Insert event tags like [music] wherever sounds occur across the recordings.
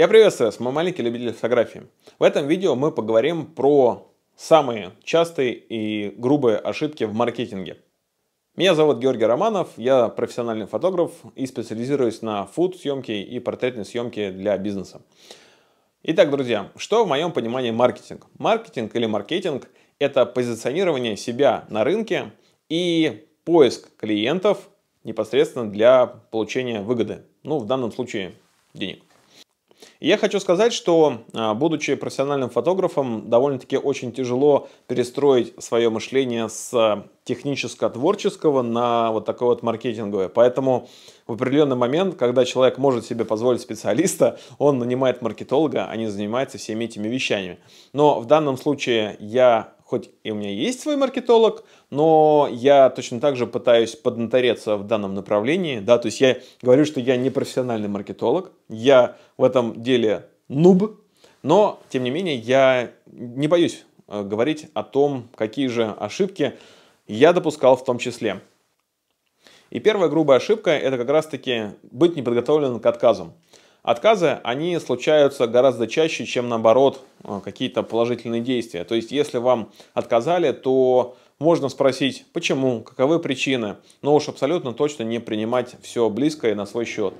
Я приветствую вас, мы маленькие любители фотографии. В этом видео мы поговорим про самые частые и грубые ошибки в маркетинге. Меня зовут Георгий Романов, я профессиональный фотограф и специализируюсь на фуд-съемке и портретной съемке для бизнеса. Итак, друзья, что в моем понимании маркетинг? Маркетинг или маркетинг – это позиционирование себя на рынке и поиск клиентов непосредственно для получения выгоды, ну, в данном случае денег я хочу сказать, что, а, будучи профессиональным фотографом, довольно-таки очень тяжело перестроить свое мышление с а, техническо-творческого на вот такое вот маркетинговое. Поэтому в определенный момент, когда человек может себе позволить специалиста, [laughs] он нанимает маркетолога, а не занимается всеми этими вещами. Но в данном случае я хоть и у меня есть свой маркетолог, но я точно так же пытаюсь поднатореться в данном направлении, да, то есть я говорю, что я не профессиональный маркетолог, я в этом деле нуб, но, тем не менее, я не боюсь э, говорить о том, какие же ошибки я допускал в том числе. И первая грубая ошибка – это как раз-таки быть неподготовленным к отказам. Отказы, они случаются гораздо чаще, чем наоборот э, какие-то положительные действия. То есть, если вам отказали, то можно спросить, почему, каковы причины, но уж абсолютно точно не принимать все близкое на свой счет.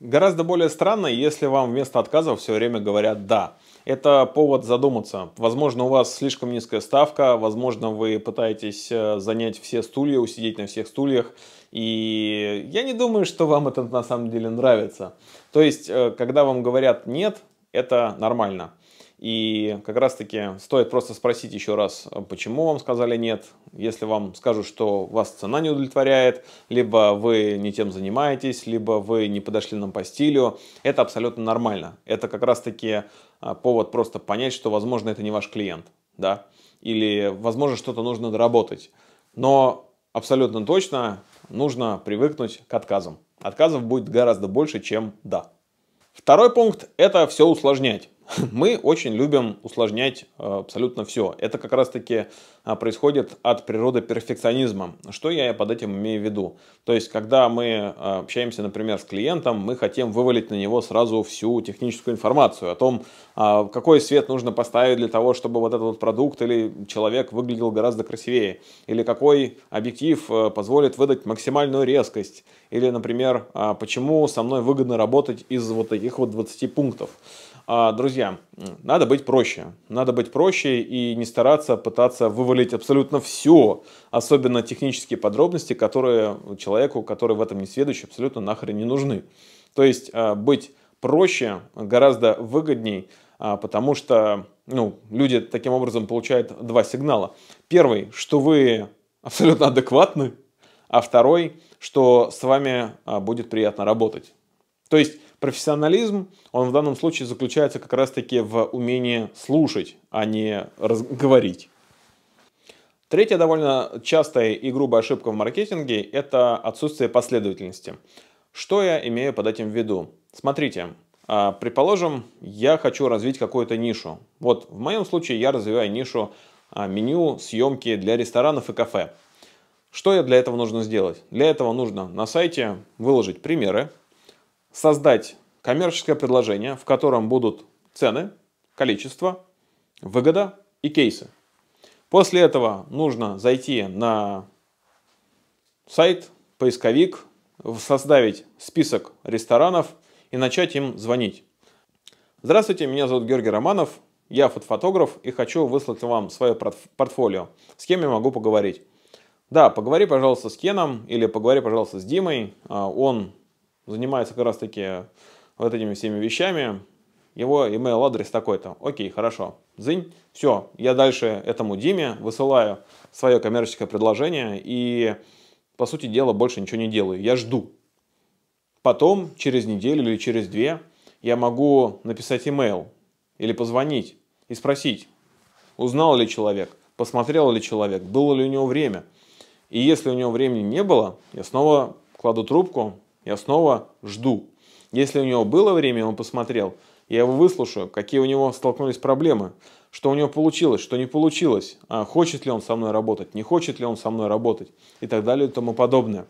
Гораздо более странно, если вам вместо отказа все время говорят «да» это повод задуматься. Возможно, у вас слишком низкая ставка, возможно, вы пытаетесь э, занять все стулья, усидеть на всех стульях, и я не думаю, что вам это на самом деле нравится. То есть, э, когда вам говорят «нет», это нормально. И как раз-таки стоит просто спросить еще раз, а почему вам сказали нет. Если вам скажут, что вас цена не удовлетворяет, либо вы не тем занимаетесь, либо вы не подошли нам по стилю, это абсолютно нормально. Это как раз-таки а, повод просто понять, что, возможно, это не ваш клиент, да, или, возможно, что-то нужно доработать. Но абсолютно точно нужно привыкнуть к отказам. Отказов будет гораздо больше, чем «да». Второй пункт – это все усложнять. [laughs] Мы очень любим усложнять э, абсолютно все. Это как раз-таки а, происходит от природы перфекционизма. Что я под этим имею в виду? То есть, когда мы а, общаемся, например, с клиентом, мы хотим вывалить на него сразу всю техническую информацию о том, а, какой свет нужно поставить для того, чтобы вот этот вот продукт или человек выглядел гораздо красивее, или какой объектив позволит выдать максимальную резкость, или, например, почему со мной выгодно работать из вот таких вот 20 пунктов друзья, надо быть проще. Надо быть проще и не стараться пытаться вывалить вылить абсолютно все, особенно технические подробности, которые человеку, который в этом не сведущий, абсолютно нахрен не нужны. То есть а, быть проще, гораздо выгодней, а, потому что ну, люди таким образом получают два сигнала. Первый, что вы абсолютно адекватны, а второй, что с вами а, будет приятно работать. То есть профессионализм, он в данном случае заключается как раз-таки в умении слушать, а не раз- Третья довольно частая и грубая ошибка в маркетинге – это отсутствие последовательности. Что я имею под этим в виду? Смотрите, а, предположим, я хочу развить какую-то нишу. Вот в моем случае я развиваю нишу а, меню съемки для ресторанов и кафе. Что я для этого нужно сделать? Для этого нужно на сайте выложить примеры, создать коммерческое предложение, в котором будут цены, количество, выгода и кейсы. После этого нужно зайти на сайт, поисковик, составить список ресторанов и начать им звонить. Здравствуйте, меня зовут Георгий Романов, я фотофотограф и хочу выслать вам свое портфолио. С кем я могу поговорить? Да, поговори, пожалуйста, с Кеном или поговори, пожалуйста, с Димой. А, он занимается как раз-таки вот этими всеми вещами его email адрес такой-то. Окей, хорошо, зынь, все, я дальше этому Диме высылаю свое коммерческое предложение и, по сути дела, больше ничего не делаю, я жду. Потом, через неделю или через две, я могу написать email или позвонить и спросить, узнал ли человек, посмотрел ли человек, было ли у него время. И если у него времени не было, я снова кладу трубку, я снова жду. Если у него было время, он посмотрел, я его выслушаю, какие у него столкнулись проблемы, что у него получилось, что не получилось, а хочет ли он со мной работать, не хочет ли он со мной работать и так далее и тому подобное.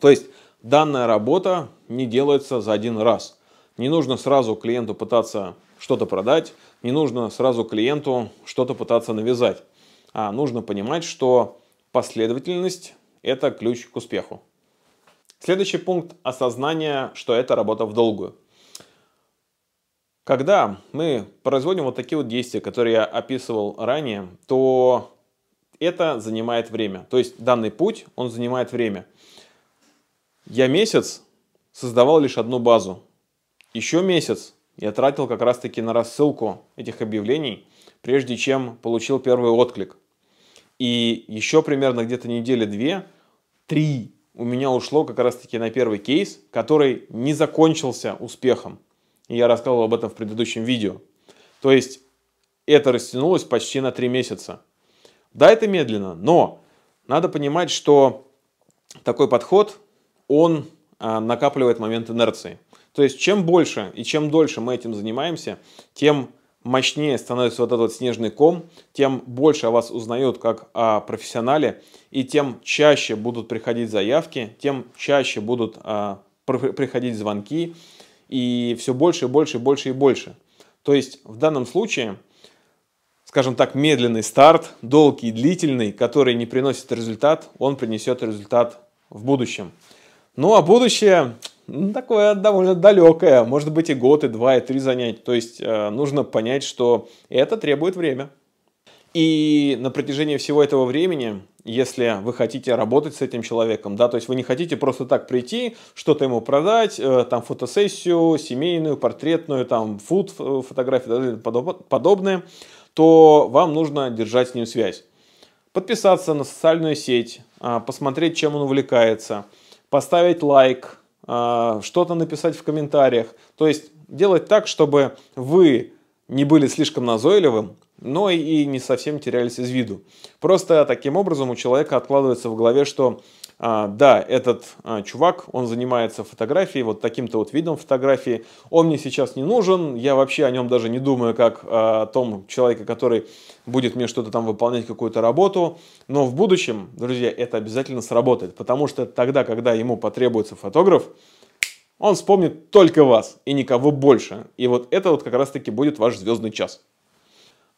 То есть данная работа не делается за один раз. Не нужно сразу клиенту пытаться что-то продать, не нужно сразу клиенту что-то пытаться навязать. А нужно понимать, что последовательность – это ключ к успеху. Следующий пункт – осознание, что это работа в долгую. Когда мы производим вот такие вот действия, которые я описывал ранее, то это занимает время. То есть данный путь, он занимает время. Я месяц создавал лишь одну базу. Еще месяц я тратил как раз-таки на рассылку этих объявлений, прежде чем получил первый отклик. И еще примерно где-то недели две, три у меня ушло как раз-таки на первый кейс, который не закончился успехом я рассказывал об этом в предыдущем видео. То есть это растянулось почти на 3 месяца. Да, это медленно, но надо понимать, что такой подход, он а, накапливает момент инерции. То есть чем больше и чем дольше мы этим занимаемся, тем мощнее становится вот этот снежный ком, тем больше о вас узнают как о профессионале, и тем чаще будут приходить заявки, тем чаще будут а, приходить звонки, и все больше и больше и больше и больше. То есть в данном случае, скажем так, медленный старт, долгий и длительный, который не приносит результат, он принесет результат в будущем. Ну а будущее ну, такое довольно далекое, может быть и год, и два, и три занять. То есть э, нужно понять, что это требует время. И на протяжении всего этого времени, если вы хотите работать с этим человеком, да, то есть вы не хотите просто так прийти, что-то ему продать, э, там фотосессию, семейную, портретную, там фуд э, фотографии и подобное, то вам нужно держать с ним связь. Подписаться на социальную сеть, э, посмотреть, чем он увлекается, поставить лайк, э, что-то написать в комментариях. То есть делать так, чтобы вы не были слишком назойливым, но и не совсем терялись из виду. Просто таким образом у человека откладывается в голове, что а, да, этот а, чувак, он занимается фотографией, вот таким-то вот видом фотографии, он мне сейчас не нужен, я вообще о нем даже не думаю как а, о том человеке, который будет мне что-то там выполнять, какую-то работу, но в будущем, друзья, это обязательно сработает, потому что тогда, когда ему потребуется фотограф, он вспомнит только вас и никого больше. И вот это вот как раз-таки будет ваш звездный час.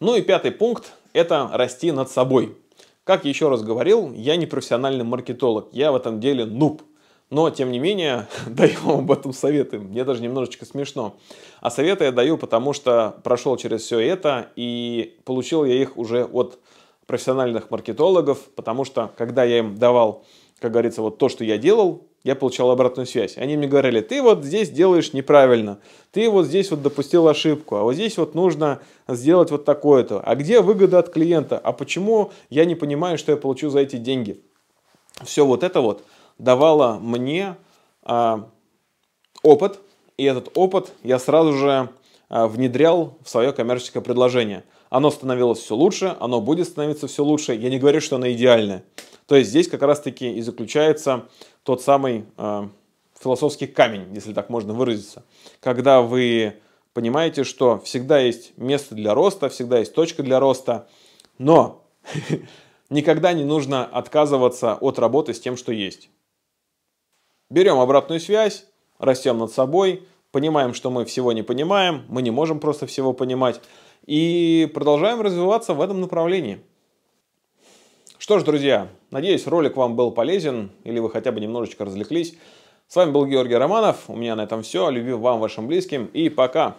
Ну и пятый пункт – это расти над собой. Как еще раз говорил, я не профессиональный маркетолог, я в этом деле нуб. Но, тем не менее, [laughs] даю вам об этом советы. Мне даже немножечко смешно. А советы я даю, потому что прошел через все это, и получил я их уже от профессиональных маркетологов, потому что, когда я им давал, как говорится, вот то, что я делал, я получал обратную связь. Они мне говорили, ты вот здесь делаешь неправильно, ты вот здесь вот допустил ошибку, а вот здесь вот нужно сделать вот такое-то. А где выгода от клиента? А почему я не понимаю, что я получу за эти деньги? Все вот это вот давало мне а, опыт, и этот опыт я сразу же а, внедрял в свое коммерческое предложение. Оно становилось все лучше, оно будет становиться все лучше. Я не говорю, что оно идеальное. То есть здесь как раз-таки и заключается тот самый э, философский камень, если так можно выразиться. Когда вы понимаете, что всегда есть место для роста, всегда есть точка для роста, но [laughs] никогда не нужно отказываться от работы с тем, что есть. Берем обратную связь, растем над собой, понимаем, что мы всего не понимаем, мы не можем просто всего понимать, и продолжаем развиваться в этом направлении. Что ж, друзья, надеюсь, ролик вам был полезен или вы хотя бы немножечко развлеклись. С вами был Георгий Романов. У меня на этом все. Любви вам, вашим близким и пока!